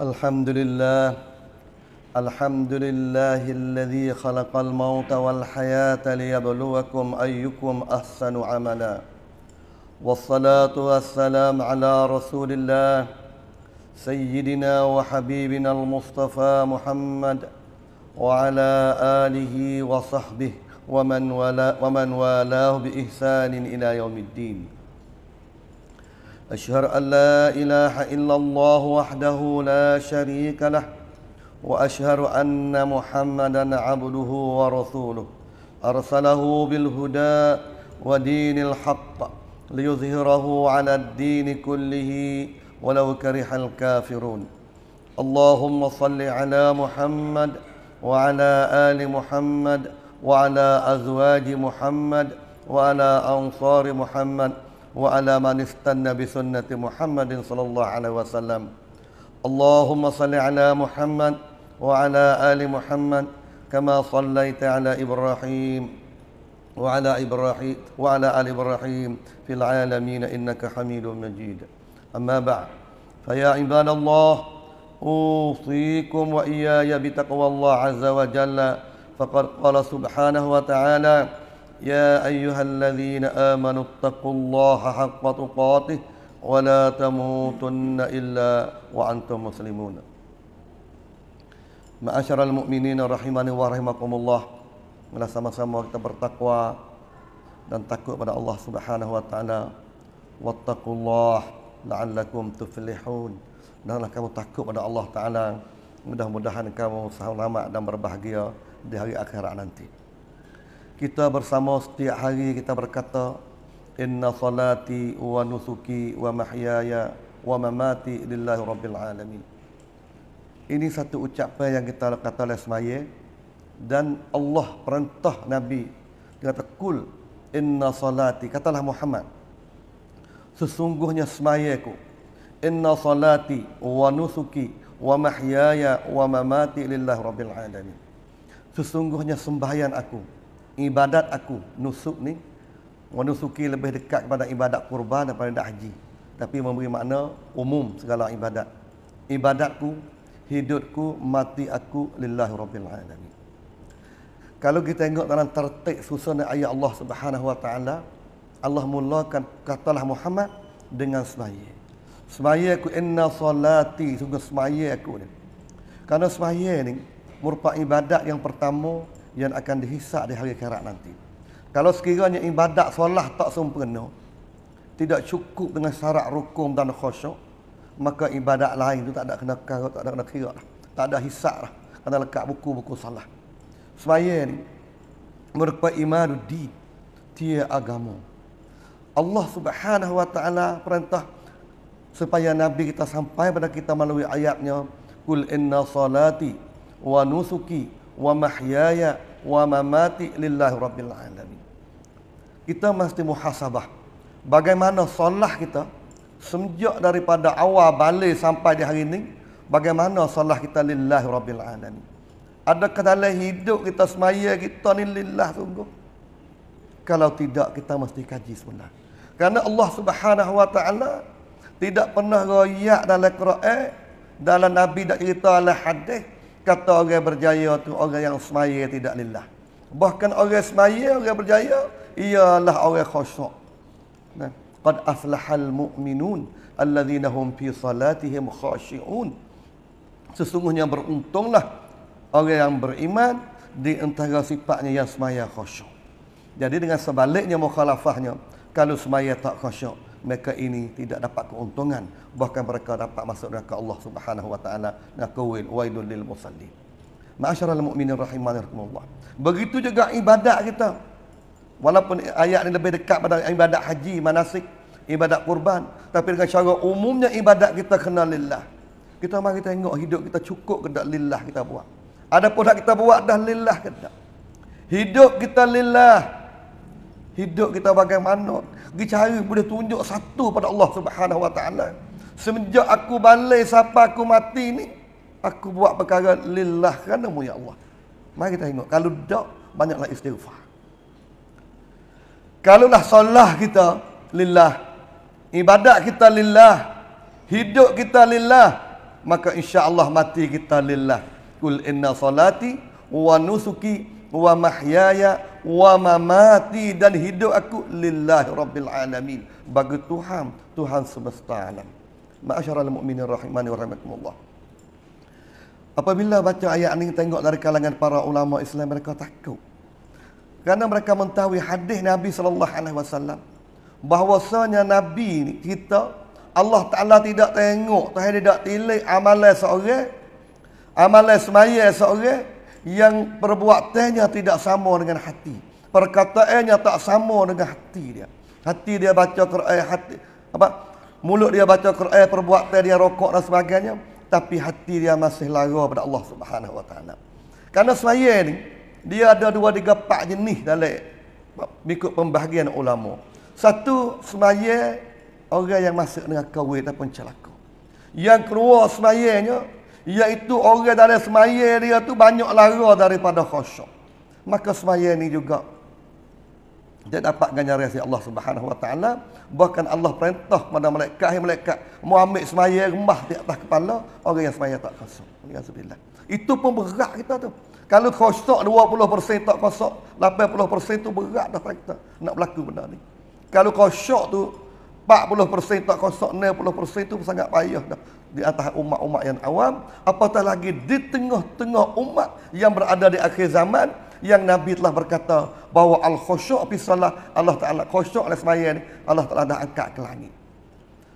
الحمد لله الحمد لله الذي خلق الموت والحياة ليبلوكم أيكم أحسن عملا والصلاة والسلام على رسول الله سيدنا وحبيبنا المصطفى محمد وعلى آله وصحبه ومن ولا ومن والاه بإحسان إلى يوم الدين أشهد أن لا إله إلا الله وحده لا شريك له وأشهد أن محمدا عبده ورسوله أرسله بالهدى ودين الحق ليظهره على الدين كله ولو كره الكافرون اللهم صل على محمد وعلى آل محمد وعلى أزواج محمد وعلى أنصار محمد وعلى من استنى بسنة محمد صلى الله عليه وسلم اللهم صل على محمد وعلى آل محمد كما صليت على إبراهيم وعلى إبراهيم وعلى آل إبراهيم في العالمين إنك حميد مجيد أما بعد فيا عباد الله أوصيكم وإياي بتقوى الله عز وجل فقد قال سبحانه وتعالى يا أيها الذين آمنوا اتقوا الله حق تقاته ولا تموتن إلا وأنتم مسلمون معاشر المؤمنين رحمني ورحمكم الله Mari sama-sama kita bertakwa dan takut pada Allah Subhanahu wa taala. Wattaqullah la'allakum tuflihun. Dan kamu takut pada Allah Taala, mudah-mudahan kamu selamat dan berbahagia di hari akhirat nanti kita bersama setiap hari kita berkata inna salati wa nusuki wa mahyaya wa mamati lillahi rabbil alamin ini satu ucapan yang kita kata oleh semaya dan Allah perintah Nabi dia kata kul inna salati katalah Muhammad sesungguhnya semaya ku inna salati wa nusuki wa mahyaya wa mamati lillahi rabbil alamin sesungguhnya sembahyan aku ibadat aku nusuk ni menusuki lebih dekat kepada ibadat kurban daripada ibadat haji tapi memberi makna umum segala ibadat ibadatku hidupku mati aku lillahi rabbil alamin kalau kita tengok dalam tertik susun ayat Allah Subhanahu wa taala Allah mulakan katalah Muhammad dengan sembahyang sembahyang aku inna salati sungguh sembahyang aku ni kerana sembahyang ni merupakan ibadat yang pertama yang akan dihisap di hari akhirat nanti. Kalau sekiranya ibadat solat tak sempurna, tidak cukup dengan syarat rukum dan khusyuk, maka ibadat lain itu tak ada kena kira, tak ada kena kira Tak ada hisap lah. Kena lekat buku-buku salah. Semaya ni, merupakan iman di tia agama. Allah subhanahu wa ta'ala perintah supaya Nabi kita sampai pada kita melalui ayatnya, Kul inna salati wa nusuki wa mahyaya wa mamati lillahi rabbil alamin. Kita mesti muhasabah. Bagaimana solah kita semenjak daripada awal balik sampai di hari ini, bagaimana solah kita lillahi rabbil alamin. Adakah dalam hidup kita semaya kita ni lillah sungguh? Kalau tidak kita mesti kaji semula. Karena Allah Subhanahu wa taala tidak pernah royak dalam Quran, dalam nabi dak cerita dalam hadis kata orang berjaya tu orang yang semaya tidak lillah. Bahkan orang semaya, orang berjaya, ialah orang khusyuk. Nah. Qad aflahal mu'minun alladhina fi salatihim khashi'un. Sesungguhnya beruntunglah orang yang beriman di antara sifatnya yang semaya khusyuk. Jadi dengan sebaliknya mukhalafahnya, kalau semaya tak khusyuk, mereka ini tidak dapat keuntungan bahkan mereka dapat masuk neraka Allah Subhanahu wa taala naqawin waidul lil musallin Ma'asyiral mukminin rahimanirrahimullah. Begitu juga ibadat kita. Walaupun ayat ini lebih dekat pada ibadat haji, manasik, ibadat kurban, tapi dengan secara umumnya ibadat kita kena lillah. Kita mari tengok hidup kita cukup ke tak lillah kita buat. Adapun hak kita buat dah lillah ke tak? Hidup kita lillah hidup kita bagaimana pergi cari boleh tunjuk satu pada Allah Subhanahu Wa Taala semenjak aku balai siapa aku mati ni aku buat perkara lillah kerana mu ya Allah mari kita tengok kalau tak banyaklah istighfar kalau lah solah kita lillah ibadat kita lillah hidup kita lillah maka insya-Allah mati kita lillah kul inna salati wa nusuki wa mahyaya wa mamati dan hidup aku lillahi rabbil alamin bagi Tuhan Tuhan semesta alam ma'asyaral mukminin rahimani wa rahimakumullah apabila baca ayat ini tengok dari kalangan para ulama Islam mereka takut kerana mereka mentahui hadis Nabi sallallahu alaihi wasallam bahwasanya nabi kita Allah Taala tidak tengok tak ada tidak tilik amalan seorang amalan semaya seorang yang perbuatannya tidak sama dengan hati. Perkataannya tak sama dengan hati dia. Hati dia baca Quran, hati apa? Mulut dia baca Quran, perbuatan dia rokok dan sebagainya, tapi hati dia masih lara pada Allah Subhanahu Wa Taala. Karena selaya ni dia ada dua tiga empat jenis dalam mengikut pembahagian ulama. Satu semaya orang yang masuk dengan kawin ataupun celaka. Yang kedua semayanya Iaitu orang dari semaya dia tu banyak lara daripada khosyuk. Maka semaya ni juga. Dia dapat ganjaran si Allah subhanahu wa ta'ala. Bahkan Allah perintah kepada malaikat. Hei malaikat. Mau ambil semaya rumah di atas kepala. Orang yang semaya tak khosyuk. Alhamdulillah. Itu pun berat kita tu. Kalau khosyuk 20% tak khosyuk. 80% tu berat dah kita. Nak berlaku benda ni. Kalau khosyuk tu 40% tak kosok, 60% itu sangat payah dah di atas umat-umat yang awam. Apatah lagi di tengah-tengah umat yang berada di akhir zaman yang Nabi telah berkata bahawa al-khusyuk fi salah Allah Taala khusyuk oleh sembahyang Allah Taala dah angkat ke langit.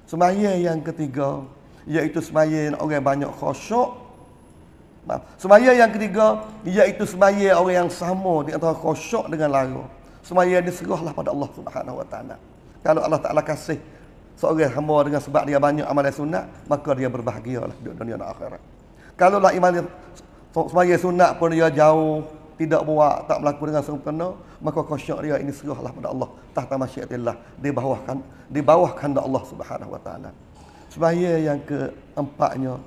Sembahyang yang ketiga iaitu sembahyang orang banyak khusyuk Nah, semaya yang ketiga iaitu semaya orang yang sama di antara khusyuk dengan lara. Semaya diserahlah pada Allah Subhanahu Wa Taala. Kalau Allah Ta'ala kasih seorang hamba dengan sebab dia banyak amalan sunnah, maka dia berbahagia lah di dunia dan akhirat. Kalau lah iman semuanya sunnah pun dia jauh, tidak buat, tak melakukan dengan sempurna, maka kau dia ini serahlah pada Allah. Tahta masyiatillah, di bawah kan, di bawah kan Allah Subhanahu Wa Taala. Semuanya yang keempatnya,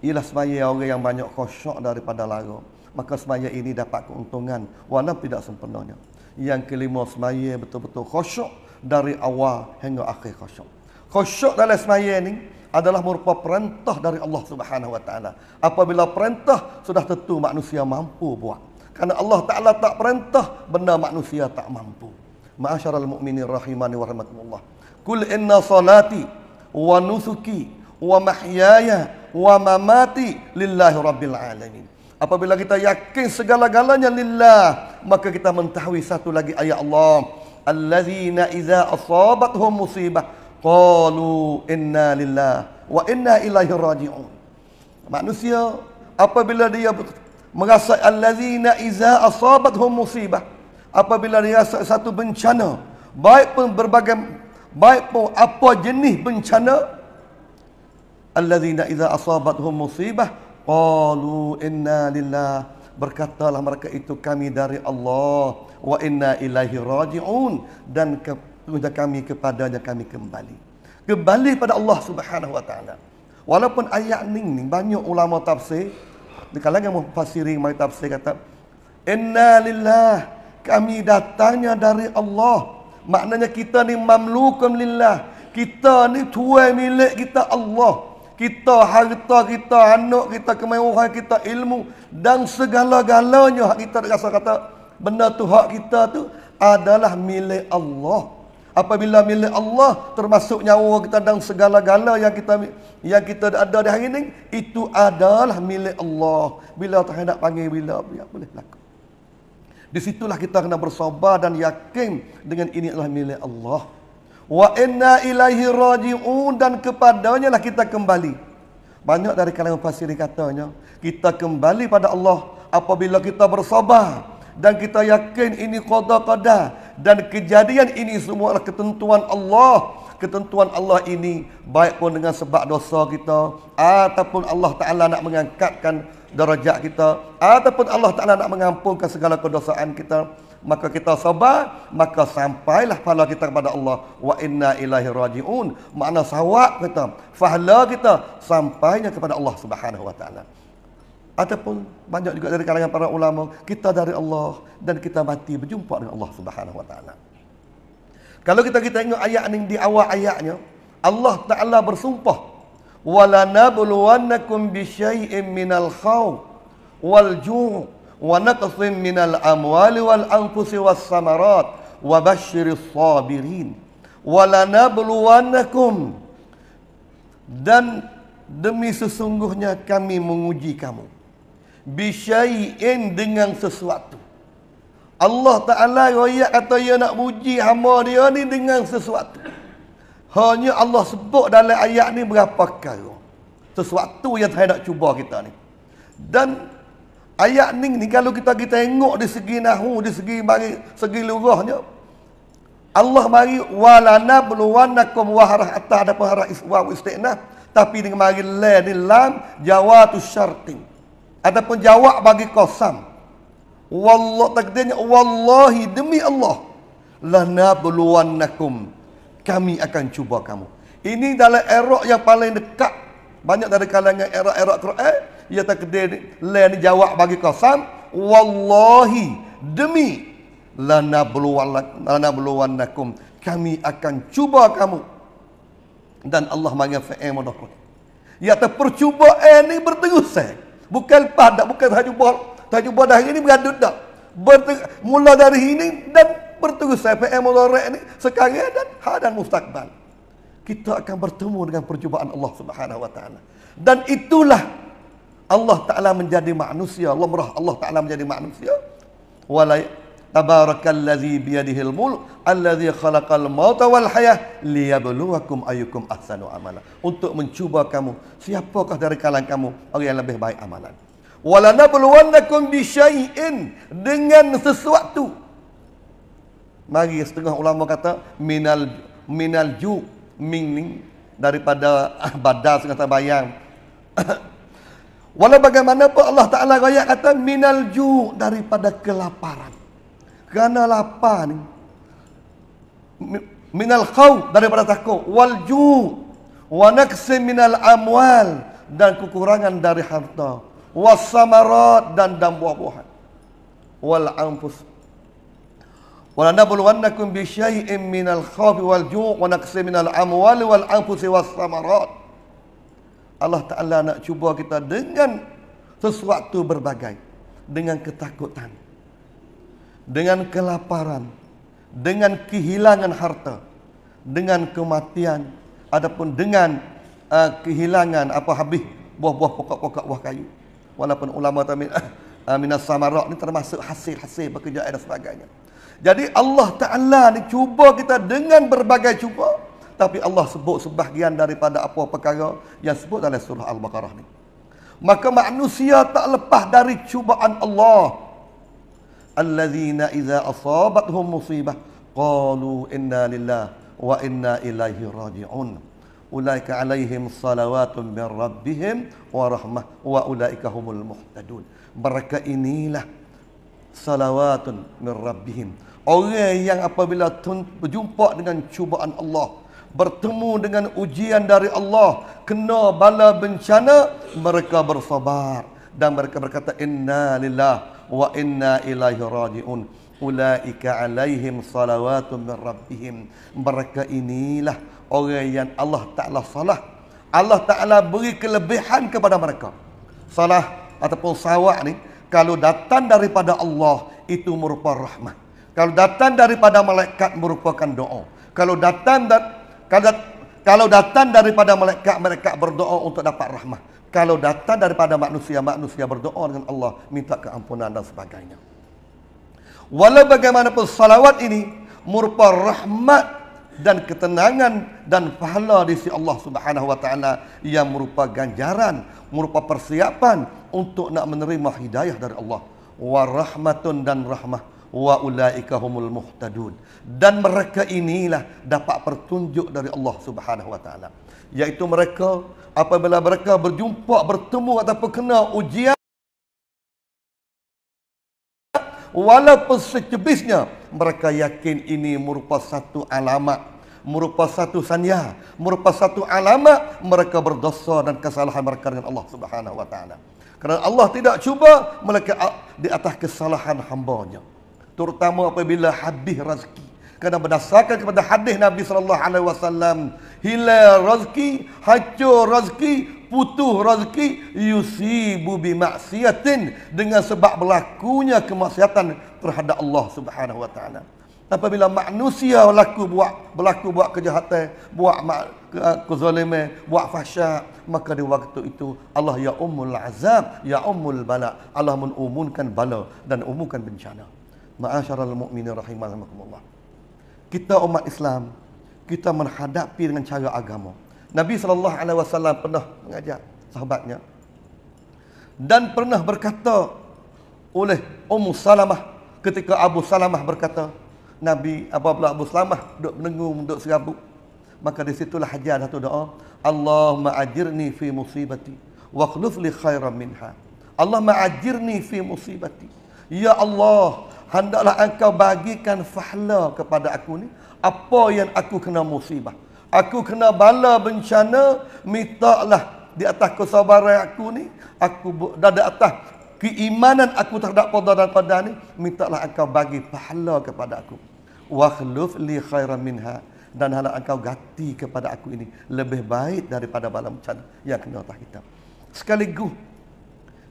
ialah semuanya orang yang banyak khusyuk daripada lara. Maka semuanya ini dapat keuntungan, walaupun tidak sempurnanya. Yang kelima semuanya betul-betul khusyuk dari awal hingga akhir khusyuk. Khusyuk dalam semayang ini adalah merupakan perintah dari Allah Subhanahu Wa Taala. Apabila perintah sudah tentu manusia mampu buat. Karena Allah Taala tak perintah benda manusia tak mampu. Ma'asyaral mu'minin rahimani wa rahmatullah. Kul inna salati wa nusuki wa mahyaya wa mamati lillahi rabbil alamin. Apabila kita yakin segala-galanya lillah, maka kita mentahwi satu lagi ayat Allah alladzina idza asabathum musibah qalu inna lillah wa inna ilaihi raji'un. Manusia apabila dia merasa alladzina idza asabathum musibah apabila dia rasa satu bencana baik pun berbagai baik pun apa jenis bencana alladzina idza asabathum musibah qalu inna lillah berkatalah mereka itu kami dari Allah wa inna ilaihi rajiun dan kepada kami kepadanya kami kembali kembali pada Allah Subhanahu wa taala walaupun ayat ni banyak ulama tafsir di kalangan mufassirin mai tafsir kata inna lillah kami datangnya dari Allah maknanya kita ni mamlukum lillah kita ni tuai milik kita Allah kita harta kita anak kita kemewahan kita ilmu dan segala-galanya hak kita rasa kata benda tu hak kita tu adalah milik Allah apabila milik Allah termasuk nyawa kita dan segala-gala yang kita yang kita ada di hari ini itu adalah milik Allah bila tak hendak panggil bila ya, boleh laku di situlah kita kena bersabar dan yakin dengan ini adalah milik Allah. Wa inna ilaihi raji'un dan kepadanya lah kita kembali. Banyak dari kalangan fasiri katanya, kita kembali pada Allah apabila kita bersabar dan kita yakin ini qada qada dan kejadian ini semua adalah ketentuan Allah. Ketentuan Allah ini baik pun dengan sebab dosa kita ataupun Allah Taala nak mengangkatkan darajat kita ataupun Allah Taala nak mengampunkan segala kedosaan kita maka kita sabar maka sampailah pahala kita kepada Allah wa inna ilaihi rajiun makna sawab kita pahala kita sampainya kepada Allah Subhanahu wa taala ataupun banyak juga dari kalangan para ulama kita dari Allah dan kita mati berjumpa dengan Allah Subhanahu wa taala kalau kita kita ingat ayat ni di awal ayatnya Allah taala bersumpah wala nabluwannakum bisyai'im minal khawf wal ju' wa naqsin minal amwali wal anfusi was samarat wa basyiris sabirin walanabluwannakum dan demi sesungguhnya kami menguji kamu bisyai'in dengan sesuatu Allah Ta'ala ya kata ia nak uji hamba dia ni dengan sesuatu hanya Allah sebut dalam ayat ni berapa kali sesuatu yang saya nak cuba kita ni dan Ayat ni, ni kalau kita kita tengok di segi nahu, di segi mari, segi lurahnya. Allah mari walana bluwannakum wa harah atta ada pahara iswa istiqnah tapi dengan mari la ni lam jawatu syartin ataupun jawab bagi qasam wallah takdirnya wallahi demi Allah lana bluwannakum kami akan cuba kamu ini dalam erok yang paling dekat banyak dari kalangan era-era Quran ia takdir lain jawab bagi kasam wallahi demi lana lana bluwannakum kami akan cuba kamu dan Allah mangga fa'in madak ya ta percubaan eh, ni berterusan bukan lepas dah bukan saja buat tajuk buat dah ini beradut dah mula dari ini dan berterusan fa'in madak ni sekarang dan hadan mustaqbal kita akan bertemu dengan perjumpaan Allah Subhanahu wa taala. Dan itulah Allah Taala menjadi manusia, lumrah Allah Taala menjadi manusia. Wala tabarakallazi bi yadihil mulk allazi khalaqal mauta wal hayah liyabluwakum ayyukum ahsanu amala. Untuk mencuba kamu, siapakah dari kalangan kamu orang yang lebih baik amalan? Wala nabluwannakum bi syai'in dengan sesuatu. Mari setengah ulama kata minal minal ju' meaning daripada badas kata bayang walau bagaimana bagaimanapun Allah Ta'ala ayat kata minal ju daripada kelaparan kerana lapar ni minal khaw daripada takut wal ju wa naqsi minal amwal dan kekurangan dari harta Wasamarat dan dan buah-buahan wal anfus Walanabluwannakum bisyai'in minal khawfi wal ju' wa naqsi minal amwali wal anfusi was samarat. Allah Taala nak cuba kita dengan sesuatu berbagai dengan ketakutan dengan kelaparan dengan kehilangan harta dengan kematian ataupun dengan uh, kehilangan apa habis buah-buah pokok-pokok buah kayu walaupun ulama tamin uh, ah, ah, minas samarat ni termasuk hasil-hasil pekerjaan dan sebagainya jadi Allah Ta'ala ni cuba kita dengan berbagai cuba. Tapi Allah sebut sebahagian daripada apa perkara yang sebut dalam surah Al-Baqarah ni. Maka manusia tak lepas dari cubaan Allah. al Allazina iza asabatuhum musibah. Qalu inna lillah wa inna ilaihi raji'un. Ulaika alaihim salawatun min rabbihim wa rahmah wa ulaika humul muhtadun. Mereka inilah salawatun min rabbihim. Orang yang apabila berjumpa dengan cubaan Allah Bertemu dengan ujian dari Allah Kena bala bencana Mereka bersabar Dan mereka berkata Inna lillah wa inna ilaihi raji'un Ula'ika alaihim salawatum min rabbihim Mereka inilah orang yang Allah Ta'ala salah Allah Ta'ala beri kelebihan kepada mereka Salah ataupun sawak ni Kalau datang daripada Allah Itu merupakan rahmat kalau datang daripada malaikat merupakan doa. Kalau datang da, kalau, kalau datang daripada malaikat mereka berdoa untuk dapat rahmat. Kalau datang daripada manusia manusia berdoa dengan Allah minta keampunan dan sebagainya. Walau bagaimanapun salawat ini merupakan rahmat dan ketenangan dan pahala di sisi Allah Subhanahu wa taala yang merupakan ganjaran, merupakan persiapan untuk nak menerima hidayah dari Allah. Warahmatun dan rahmat wa ulaika humul muhtadun dan mereka inilah dapat pertunjuk dari Allah Subhanahu wa taala iaitu mereka apabila mereka berjumpa bertemu atau kena ujian walaupun secebisnya mereka yakin ini merupakan satu alamat merupakan satu sanya merupakan satu alamat mereka berdosa dan kesalahan mereka dengan Allah Subhanahu wa taala kerana Allah tidak cuba mereka di atas kesalahan hamba-Nya terutama apabila habis rezeki kerana berdasarkan kepada hadis Nabi sallallahu alaihi wasallam hilal rezeki hancur rezeki putuh rezeki yusibu bi maksiatin dengan sebab berlakunya kemaksiatan terhadap Allah Subhanahu wa taala apabila manusia berlaku buat berlaku buat kejahatan buat kezaliman buat fahsyat maka di waktu itu Allah ya ummul azab ya ummul bala Allah menumunkan bala dan umumkan bencana Ma'asyaral mu'minin rahimahumullah. Kita umat Islam, kita menghadapi dengan cara agama. Nabi SAW pernah mengajak sahabatnya. Dan pernah berkata oleh Ummu Salamah ketika Abu Salamah berkata, Nabi apa pula Abu Salamah duduk menunggu duduk serabut. Maka di situlah hajar satu doa. Allahumma ajirni fi musibati wa khluf li khairan minha. Allahumma ajirni fi musibati. Ya Allah, hendaklah engkau bagikan fahla kepada aku ni apa yang aku kena musibah aku kena bala bencana mintalah di atas kesabaran aku ni aku dah di atas keimanan aku terhadap qada dan qadar ni mintalah engkau bagi pahala kepada aku wa khluf li khairan minha dan hala engkau ganti kepada aku ini lebih baik daripada bala bencana yang kena atas kita sekaligus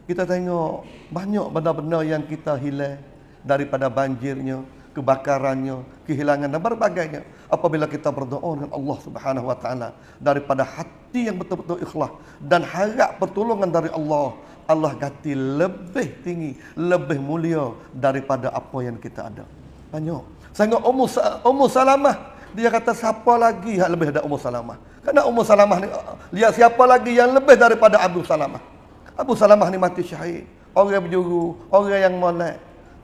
kita tengok banyak benda-benda yang kita hilang daripada banjirnya, kebakarannya, kehilangan dan berbagainya. Apabila kita berdoa dengan Allah Subhanahu wa taala daripada hati yang betul-betul ikhlas dan harap pertolongan dari Allah, Allah ganti lebih tinggi, lebih mulia daripada apa yang kita ada. Banyak. Sangat umur umur Salamah dia kata siapa lagi yang ha, lebih ada umur Salamah? Karena umur Salamah ni lihat siapa lagi yang lebih daripada Abu Salamah? Abu Salamah ni mati syahid. Orang berjuru, orang yang molek,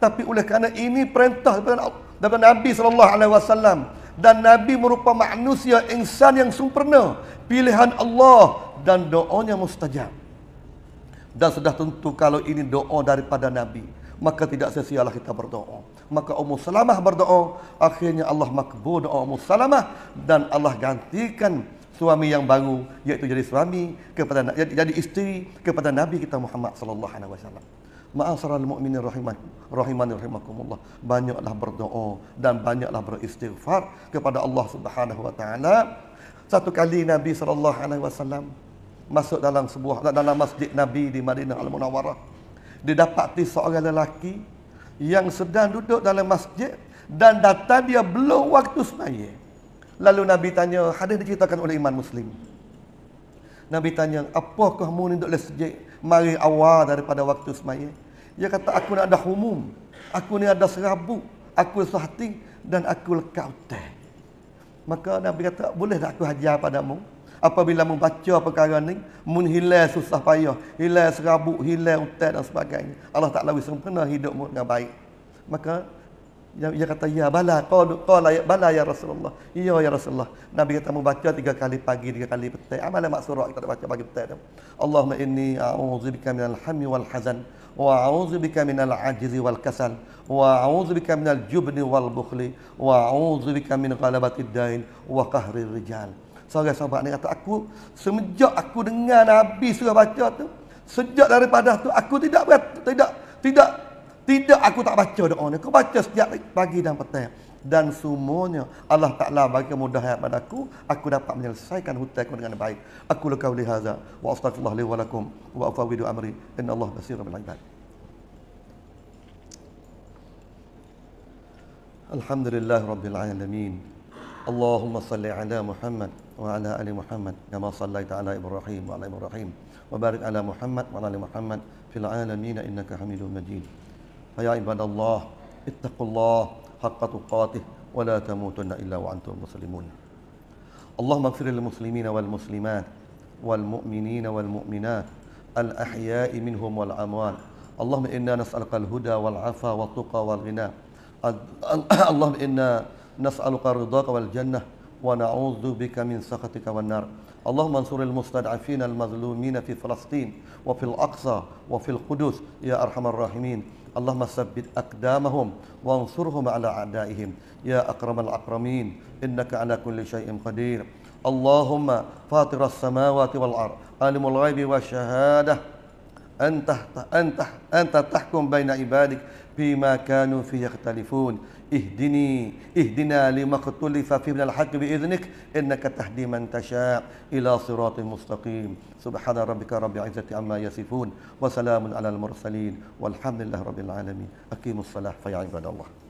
tapi oleh kerana ini perintah daripada Nabi saw dan Nabi merupakan manusia insan yang sempurna pilihan Allah dan doanya mustajab dan sudah tentu kalau ini doa daripada Nabi maka tidak sesialah kita berdoa maka Ummu Salamah berdoa akhirnya Allah makbul doa Ummu Salamah dan Allah gantikan suami yang baru iaitu jadi suami kepada jadi, jadi isteri kepada Nabi kita Muhammad sallallahu alaihi wasallam Ma'asral mu'minin rahiman rahiman rahimakumullah banyaklah berdoa dan banyaklah beristighfar kepada Allah Subhanahu wa taala satu kali Nabi saw masuk dalam sebuah dalam masjid Nabi di Madinah Al Munawwarah didapati seorang lelaki yang sedang duduk dalam masjid dan datang dia belum waktu sembahyang lalu Nabi tanya hadis diceritakan oleh iman Muslim Nabi tanya apakah kamu ni duduk dalam masjid mari awal daripada waktu sembahyang dia kata aku ni ada humum. Aku ni ada serabut. Aku sehati dan aku lekat utai. Maka Nabi kata, boleh tak aku hajar pada mu. Apabila membaca perkara ni, mun hilal susah payah, hilal serabut, hilal utai dan sebagainya. Allah tak lawi sempena hidupmu dengan baik. Maka dia kata, ya bala, qala qala ya bala ya Rasulullah. Ya ya Rasulullah. Nabi kata membaca tiga kali pagi, tiga kali petang. Amalan maksurat kita baca pagi petang. Allahumma inni a'udzubika minal hammi wal hazan. وأعوذ بك من العجز والكسل وأعوذ بك من الجبن والبخل وأعوذ بك من غلبة الدين وقهر الرجال Seorang sahabat ni kata aku semenjak aku dengar Nabi suruh baca tu sejak daripada tu aku tidak tidak tidak tidak aku tak baca doa ni aku baca setiap pagi dan petang dan semuanya Allah Ta'ala bagi kemudahan pada aku aku dapat menyelesaikan hutang aku dengan baik aku lakau li haza wa astagfirullah li wa lakum wa afawidu amri inna Allah basir bil ibad Alhamdulillah Rabbil Alamin Allahumma salli ala Muhammad wa ala ali Muhammad ya kama sallaita ala Ibrahim wa ala Ibrahim wa barik ala Muhammad wa ala Muhammad fil alamin innaka hamidun majid Faya ibadallah Ittaqullah حق تقاته ولا تموتن إلا وأنتم مسلمون اللهم اغفر للمسلمين والمسلمات والمؤمنين والمؤمنات الأحياء منهم والأموات اللهم إنا نسألك الهدى والعفا والتقى والغنى اللهم إنا نسألك رضاك والجنة ونعوذ بك من سخطك والنار اللهم انصر المستضعفين المظلومين في فلسطين وفي الأقصى وفي القدس يا أرحم الراحمين اللهم ثبت أقدامهم وانصرهم على أعدائهم يا أكرم الأكرمين إنك على كل شيء قدير اللهم فاطر السماوات والأرض عالم الغيب والشهادة أن أن أنت تحكم بين عبادك فيما كانوا فيه يختلفون اهدني اهدنا لما اختلف فيه من الحق بإذنك إنك تهدي من تشاء إلى صراط مستقيم سبحان ربك رب العزة عما يصفون وسلام على المرسلين والحمد لله رب العالمين أقيموا الصلاة فيا عباد الله